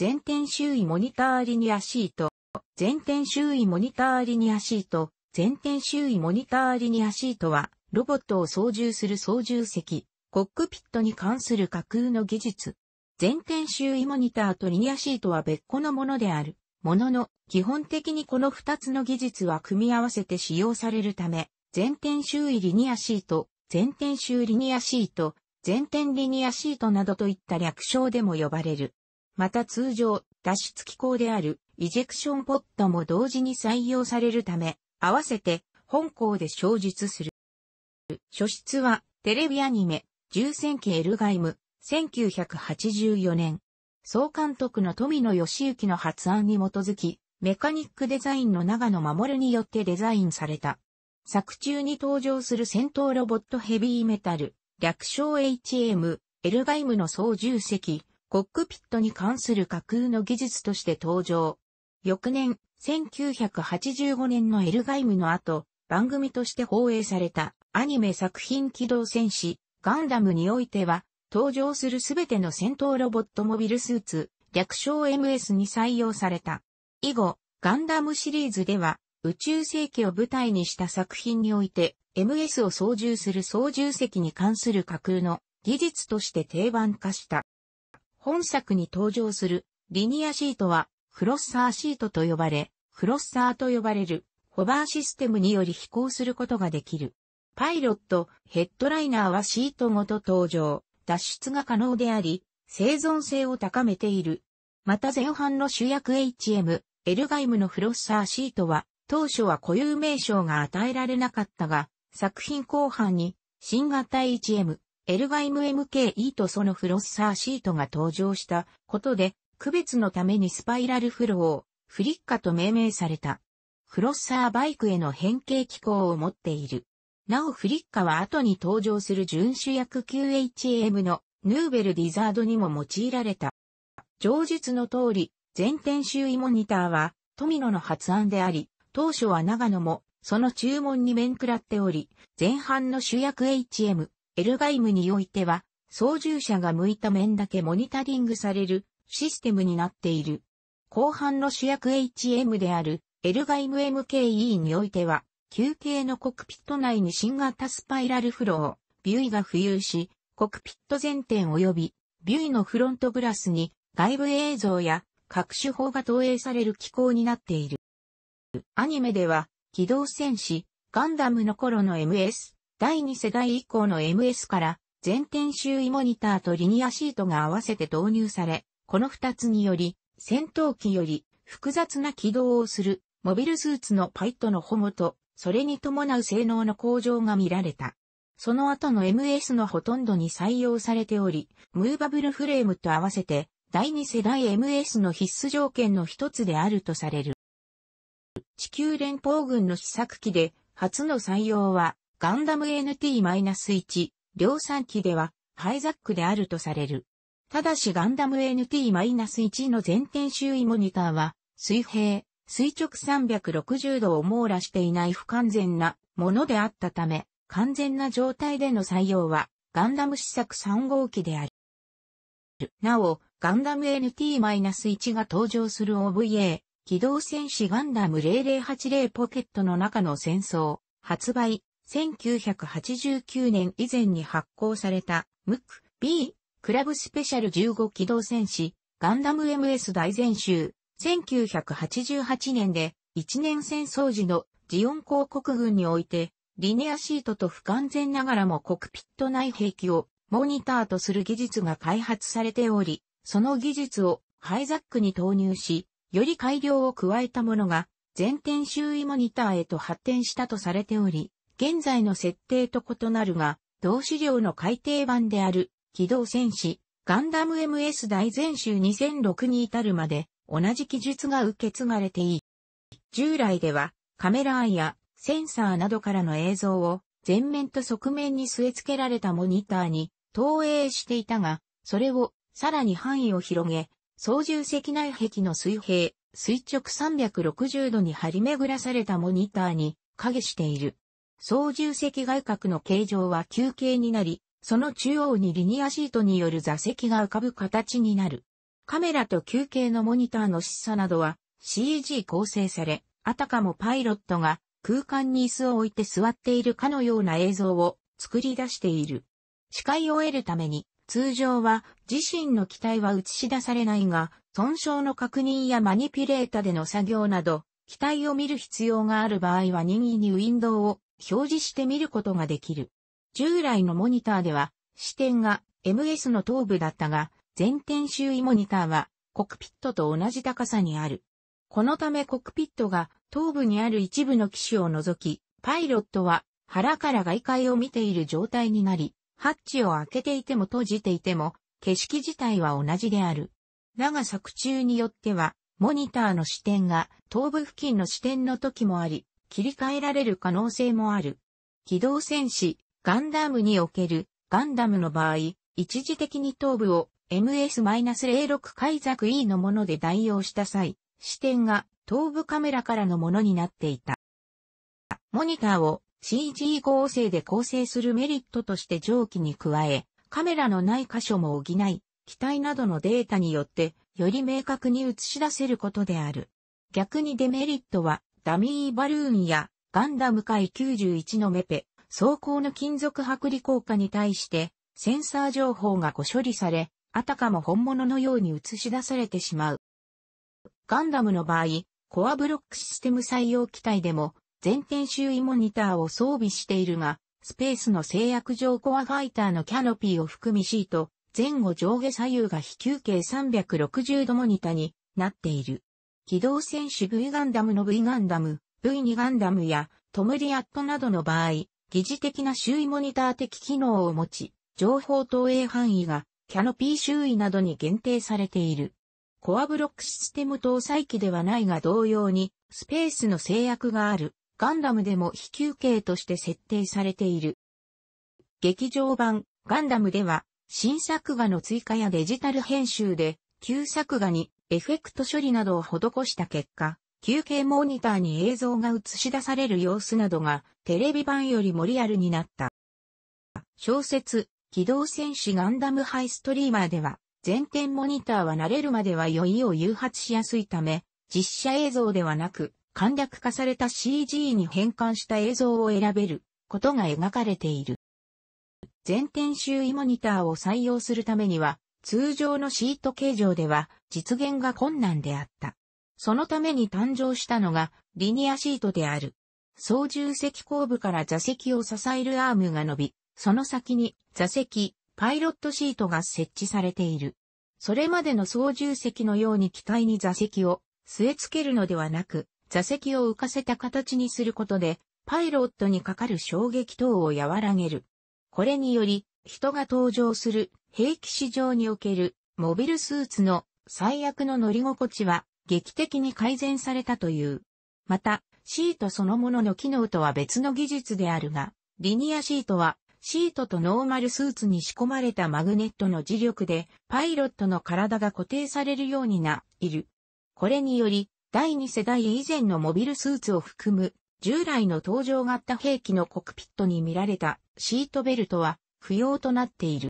前転周囲モニターリニアシート、前転周囲モニターリニアシート、前転周囲モニターリニアシートは、ロボットを操縦する操縦席、コックピットに関する架空の技術。前転周囲モニターとリニアシートは別個のものである。ものの、基本的にこの2つの技術は組み合わせて使用されるため、前転周囲リニアシート、前転周リニアシート、前転リニアシートなどといった略称でも呼ばれる。また通常、脱出機構であるイジェクションポットも同時に採用されるため、合わせて本校で小述する。初出はテレビアニメ、重戦記エルガイム、1984年。総監督の富野義行の発案に基づき、メカニックデザインの長野守によってデザインされた。作中に登場する戦闘ロボットヘビーメタル、略称 HM、エルガイムの操縦席、コックピットに関する架空の技術として登場。翌年、1985年のエルガイムの後、番組として放映されたアニメ作品機動戦士ガンダムにおいては、登場するすべての戦闘ロボットモビルスーツ、略称 MS に採用された。以後、ガンダムシリーズでは、宇宙世紀を舞台にした作品において、MS を操縦する操縦席に関する架空の技術として定番化した。本作に登場するリニアシートはクロッサーシートと呼ばれ、クロッサーと呼ばれるホバーシステムにより飛行することができる。パイロット、ヘッドライナーはシートごと登場、脱出が可能であり、生存性を高めている。また前半の主役 HM、エルガイムのフロッサーシートは、当初は固有名称が与えられなかったが、作品後半に、新型 HM、エルガイム m k e とそのフロッサーシートが登場したことで、区別のためにスパイラルフローをフリッカと命名された。フロッサーバイクへの変形機構を持っている。なおフリッカは後に登場する純主役 QHM のヌーベルディザードにも用いられた。上述の通り、全天周囲モニターは富野の発案であり、当初は長野もその注文に面食らっており、前半の主役 HM、エルガイムにおいては、操縦者が向いた面だけモニタリングされるシステムになっている。後半の主役 HM であるエルガイム MKE においては、休憩のコクピット内に新型スパイラルフロー、ビュイが浮遊し、コクピット全店及び、ビュイのフロントグラスに外部映像や各手法が投影される機構になっている。アニメでは、機動戦士、ガンダムの頃の MS、第2世代以降の MS から全天周囲モニターとリニアシートが合わせて導入され、この2つにより、戦闘機より複雑な起動をするモビルスーツのパイトの保護と、それに伴う性能の向上が見られた。その後の MS のほとんどに採用されており、ムーバブルフレームと合わせて、第2世代 MS の必須条件の一つであるとされる。地球連邦軍の試作機で、初の採用は、ガンダム NT-1、量産機では、ハイザックであるとされる。ただしガンダム NT-1 の前転周囲モニターは、水平、垂直360度を網羅していない不完全なものであったため、完全な状態での採用は、ガンダム試作3号機である。なお、ガンダム NT-1 が登場する OVA、機動戦士ガンダム0080ポケットの中の戦争、発売、1989年以前に発行された、ムク、B、クラブスペシャル15機動戦士、ガンダム MS 大全集、1988年で、一年戦争時のジオン広告軍において、リネアシートと不完全ながらもコクピット内兵器をモニターとする技術が開発されており、その技術をハイザックに投入し、より改良を加えたものが全天周囲モニターへと発展したとされており、現在の設定と異なるが、同資料の改訂版である、機動戦士、ガンダム MS 大全集2006に至るまで、同じ記述が受け継がれていい。従来では、カメラアイやセンサーなどからの映像を、前面と側面に据え付けられたモニターに投影していたが、それをさらに範囲を広げ、操縦席内壁の水平、垂直360度に張り巡らされたモニターに影している。操縦席外角の形状は球形になり、その中央にリニアシートによる座席が浮かぶ形になる。カメラと球形のモニターの示唆などは CG 構成され、あたかもパイロットが空間に椅子を置いて座っているかのような映像を作り出している。視界を得るために、通常は自身の機体は映し出されないが、損傷の確認やマニピュレータでの作業など、機体を見る必要がある場合は任意にウィンドウを表示して見ることができる。従来のモニターでは、視点が MS の頭部だったが、全天周囲モニターはコクピットと同じ高さにある。このためコクピットが頭部にある一部の機種を除き、パイロットは腹から外界を見ている状態になり、ハッチを開けていても閉じていても、景色自体は同じである。だが作中によっては、モニターの視点が頭部付近の視点の時もあり、切り替えられる可能性もある。機動戦士、ガンダムにおける、ガンダムの場合、一時的に頭部を MS-06 解釈 E のもので代用した際、視点が頭部カメラからのものになっていた。モニターを CG 合成で構成するメリットとして蒸気に加え、カメラのない箇所も補い、機体などのデータによって、より明確に映し出せることである。逆にデメリットは、ダミーバルーンやガンダム界91のメペ、装甲の金属剥離効果に対してセンサー情報が誤処理され、あたかも本物のように映し出されてしまう。ガンダムの場合、コアブロックシステム採用機体でも、全天周囲モニターを装備しているが、スペースの制約上コアファイターのキャノピーを含みシート、前後上下左右が非休憩360度モニタになっている。機動戦士 V ガンダムの V ガンダム、V2 ガンダムやトムリアットなどの場合、疑似的な周囲モニター的機能を持ち、情報投影範囲がキャノピー周囲などに限定されている。コアブロックシステム搭載機ではないが同様にスペースの制約があるガンダムでも非休憩として設定されている。劇場版ガンダムでは新作画の追加やデジタル編集で旧作画にエフェクト処理などを施した結果、休憩モニターに映像が映し出される様子などがテレビ版よりもリアルになった。小説、機動戦士ガンダムハイストリーマーでは、前転モニターは慣れるまでは酔いを誘発しやすいため、実写映像ではなく、簡略化された CG に変換した映像を選べることが描かれている。前転周囲モニターを採用するためには、通常のシート形状では実現が困難であった。そのために誕生したのがリニアシートである。操縦席後部から座席を支えるアームが伸び、その先に座席、パイロットシートが設置されている。それまでの操縦席のように機体に座席を据え付けるのではなく、座席を浮かせた形にすることで、パイロットにかかる衝撃等を和らげる。これにより、人が搭乗する兵器市場におけるモビルスーツの最悪の乗り心地は劇的に改善されたという。また、シートそのものの機能とは別の技術であるが、リニアシートはシートとノーマルスーツに仕込まれたマグネットの磁力でパイロットの体が固定されるようにな、いる。これにより、第2世代以前のモビルスーツを含む、従来の登場型兵器のコクピットに見られたシートベルトは不要となっている。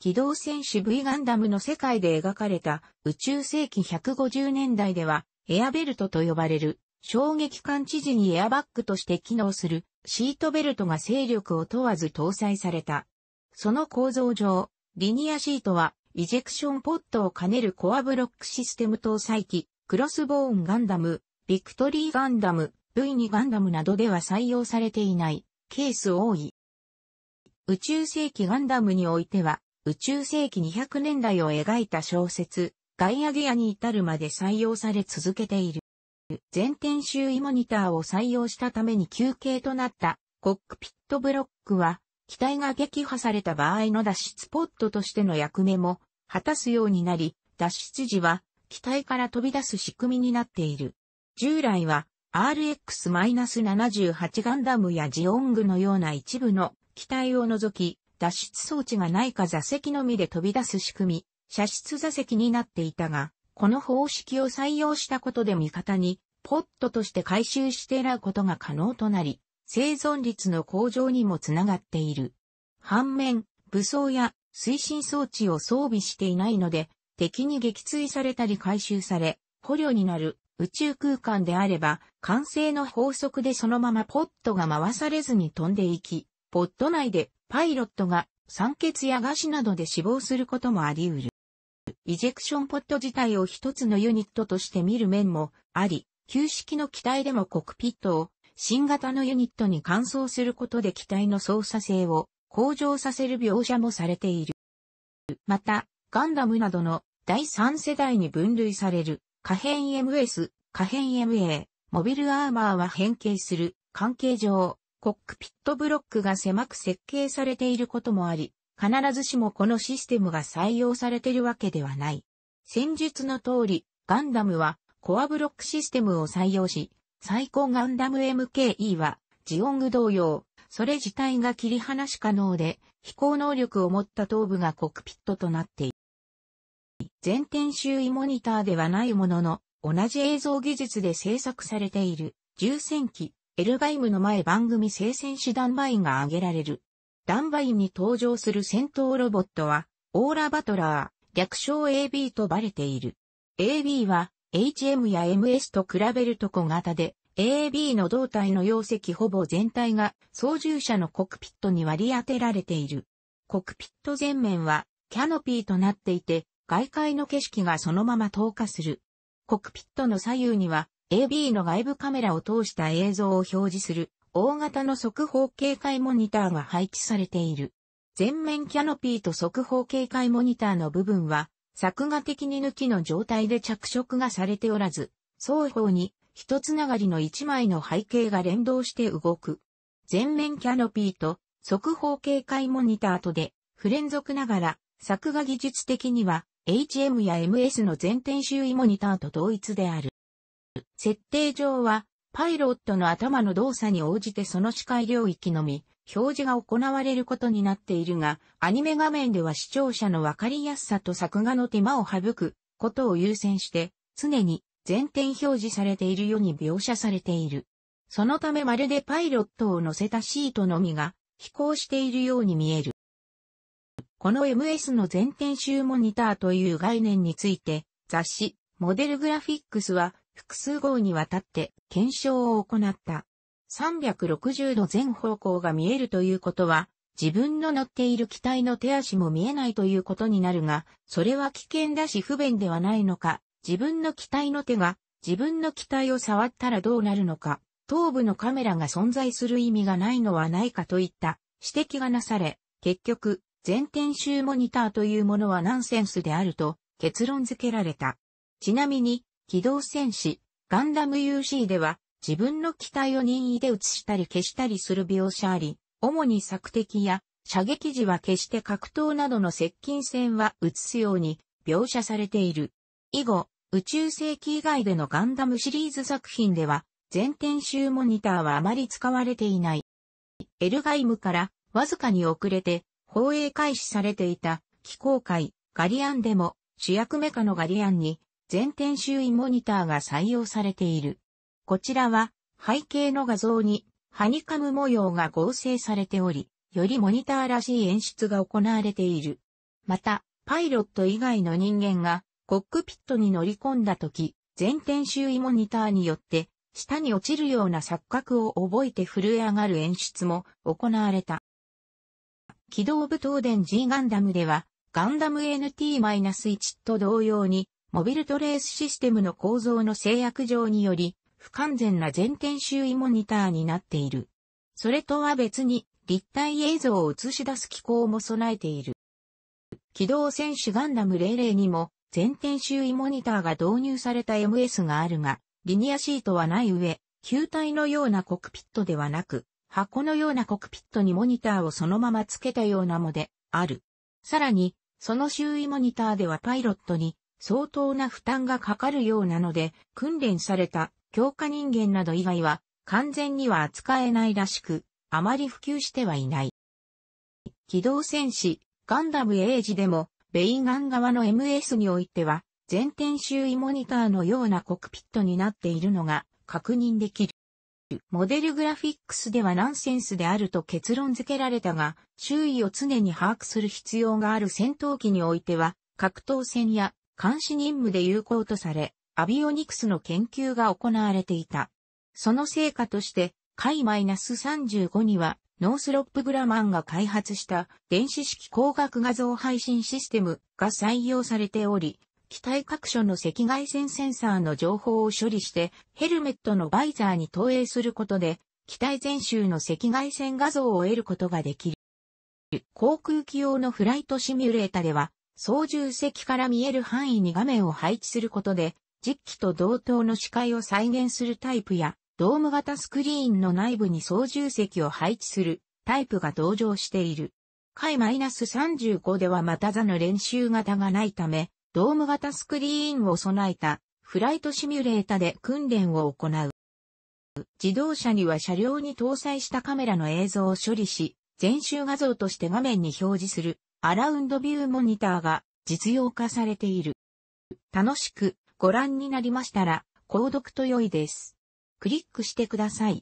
機動戦士 V ガンダムの世界で描かれた宇宙世紀150年代ではエアベルトと呼ばれる衝撃感知時にエアバッグとして機能するシートベルトが勢力を問わず搭載された。その構造上、リニアシートはイジェクションポットを兼ねるコアブロックシステム搭載機、クロスボーンガンダム、ビクトリーガンダム、V2 ガンダムなどでは採用されていないケース多い。宇宙世紀ガンダムにおいては、宇宙世紀200年代を描いた小説、ガイアギアに至るまで採用され続けている。全天周囲モニターを採用したために休憩となったコックピットブロックは、機体が撃破された場合の脱出ポットとしての役目も果たすようになり、脱出時は機体から飛び出す仕組みになっている。従来は RX-78 ガンダムやジオングのような一部の機体を除き、脱出装置がないか座席のみで飛び出す仕組み、射出座席になっていたが、この方式を採用したことで味方に、ポットとして回収して選ぶことが可能となり、生存率の向上にもつながっている。反面、武装や推進装置を装備していないので、敵に撃墜されたり回収され、捕虜になる宇宙空間であれば、完成の法則でそのままポットが回されずに飛んでいき、ポット内でパイロットが酸欠や餓死などで死亡することもあり得る。イジェクションポット自体を一つのユニットとして見る面もあり、旧式の機体でもコクピットを新型のユニットに換装することで機体の操作性を向上させる描写もされている。また、ガンダムなどの第3世代に分類される可変 MS、可変 MA、モビルアーマーは変形する関係上、コックピットブロックが狭く設計されていることもあり、必ずしもこのシステムが採用されているわけではない。戦術の通り、ガンダムはコアブロックシステムを採用し、最高ガンダム MKE はジオング同様、それ自体が切り離し可能で、飛行能力を持った頭部がコックピットとなっている。全天周囲モニターではないものの、同じ映像技術で制作されている、重戦機、エルガイムの前番組聖戦士ダンバインが挙げられる。ダンバインに登場する戦闘ロボットは、オーラバトラー、略称 AB とバレている。AB は、HM や MS と比べると小型で、AB の胴体の容積ほぼ全体が操縦者のコクピットに割り当てられている。コクピット前面はキャノピーとなっていて、外界の景色がそのまま透過する。コクピットの左右には AB の外部カメラを通した映像を表示する大型の速報警戒モニターが配置されている。全面キャノピーと速報警戒モニターの部分は作画的に抜きの状態で着色がされておらず、双方に一つながりの一枚の背景が連動して動く。全面キャノピーと速報警戒モニターとで不連続ながら作画技術的には HM や MS の全点周囲モニターと同一である。設定上は、パイロットの頭の動作に応じてその視界領域のみ、表示が行われることになっているが、アニメ画面では視聴者のわかりやすさと作画の手間を省くことを優先して、常に全点表示されているように描写されている。そのためまるでパイロットを乗せたシートのみが飛行しているように見える。この MS の全点集モニターという概念について、雑誌、モデルグラフィックスは、複数号にわたって検証を行った。360度全方向が見えるということは、自分の乗っている機体の手足も見えないということになるが、それは危険だし不便ではないのか、自分の機体の手が自分の機体を触ったらどうなるのか、頭部のカメラが存在する意味がないのはないかといった指摘がなされ、結局、全天集モニターというものはナンセンスであると結論付けられた。ちなみに、機動戦士、ガンダム UC では、自分の機体を任意で映したり消したりする描写あり、主に作敵や射撃時は決して格闘などの接近戦は映すように描写されている。以後、宇宙世紀以外でのガンダムシリーズ作品では、全天集モニターはあまり使われていない。エルガイムからわずかに遅れて放映開始されていた非公開ガリアンでも主役メカのガリアンに全天周囲モニターが採用されている。こちらは背景の画像にハニカム模様が合成されており、よりモニターらしい演出が行われている。また、パイロット以外の人間がコックピットに乗り込んだ時、全天周囲モニターによって下に落ちるような錯覚を覚えて震え上がる演出も行われた。機動部東電 G ガンダムでは、ガンダム NT-1 と同様に、モビルトレースシステムの構造の制約上により、不完全な全天周囲モニターになっている。それとは別に、立体映像を映し出す機構も備えている。機動戦士ガンダム00にも、全天周囲モニターが導入された MS があるが、リニアシートはない上、球体のようなコクピットではなく、箱のようなコクピットにモニターをそのままつけたようなもで、ある。さらに、その周囲モニターではパイロットに相当な負担がかかるようなので、訓練された強化人間など以外は完全には扱えないらしく、あまり普及してはいない。機動戦士、ガンダムエイジでも、ベイガン側の MS においては、全天周囲モニターのようなコックピットになっているのが確認できる。モデルグラフィックスではナンセンスであると結論付けられたが、周囲を常に把握する必要がある戦闘機においては、格闘戦や監視任務で有効とされ、アビオニクスの研究が行われていた。その成果として、マイナス -35 には、ノースロップグラマンが開発した電子式光学画像配信システムが採用されており、機体各所の赤外線センサーの情報を処理して、ヘルメットのバイザーに投影することで、機体全周の赤外線画像を得ることができる。航空機用のフライトシミュレータでは、操縦席から見える範囲に画面を配置することで、実機と同等の視界を再現するタイプや、ドーム型スクリーンの内部に操縦席を配置するタイプが登場している。回 -35 ではまた座の練習型がないため、ドーム型スクリーンを備えたフライトシミュレータで訓練を行う。自動車には車両に搭載したカメラの映像を処理し、全集画像として画面に表示するアラウンドビューモニターが実用化されている。楽しくご覧になりましたら、購読と良いです。クリックしてください。